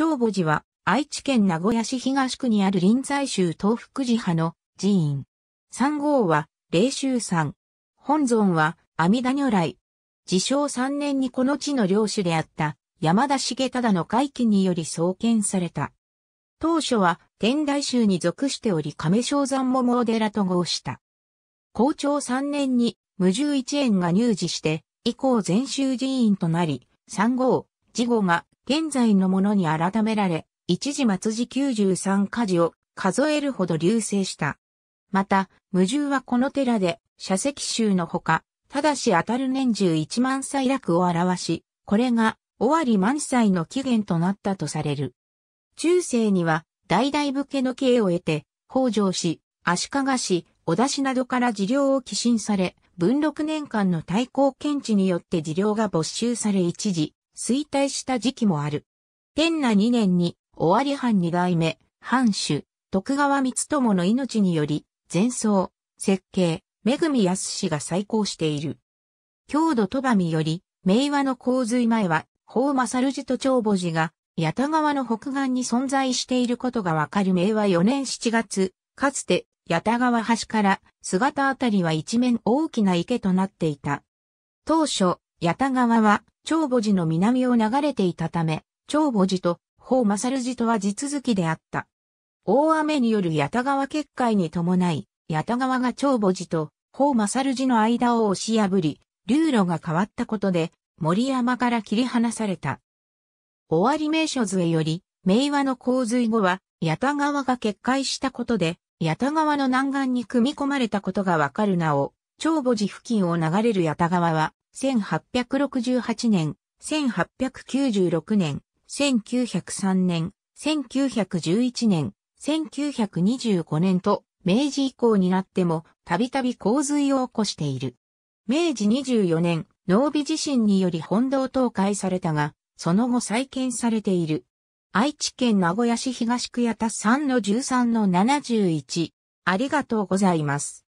長母寺は愛知県名古屋市東区にある臨済宗東福寺派の寺院。三号は霊宗山。本尊は阿弥陀如来。自称3年にこの地の領主であった山田重忠の会期により創建された。当初は天台宗に属しており亀正山桃デ寺と合した。校長3年に無十一円が入寺して、以降全宗寺院となり、三号、寺号が現在のものに改められ、一時末時93家事を数えるほど流星した。また、無重はこの寺で、社石集のほか、ただし当たる年中一万歳楽を表し、これが、終わり満歳の起源となったとされる。中世には、大々武家の刑を得て、北条氏、足利氏、小田氏などから事領を寄進され、文禄年間の対抗検知によって事領が没収され一時、衰退した時期もある。天那2年に、尾張藩二代目、藩主、徳川光友の命により、前奏、設計、恵み康氏が再興している。郷土戸により、明和の洪水前は、法政寺と長母寺が、八田川の北岸に存在していることがわかる明和4年7月、かつて、八田川橋から、姿あたりは一面大きな池となっていた。当初、八田川は、長母寺の南を流れていたため、長母寺と法勝寺とは地続きであった。大雨による八田川決壊に伴い、八田川が長母寺と法勝寺の間を押し破り、流路が変わったことで、森山から切り離された。尾張名所図へより、明和の洪水後は、八田川が決壊したことで、八田川の南岸に組み込まれたことがわかるなお、長母寺付近を流れる八田川は、1868年、1896年、1903年、1911年、1925年と、明治以降になっても、たびたび洪水を起こしている。明治24年、農美地震により本堂倒壊されたが、その後再建されている。愛知県名古屋市東区屋田3の13の71。ありがとうございます。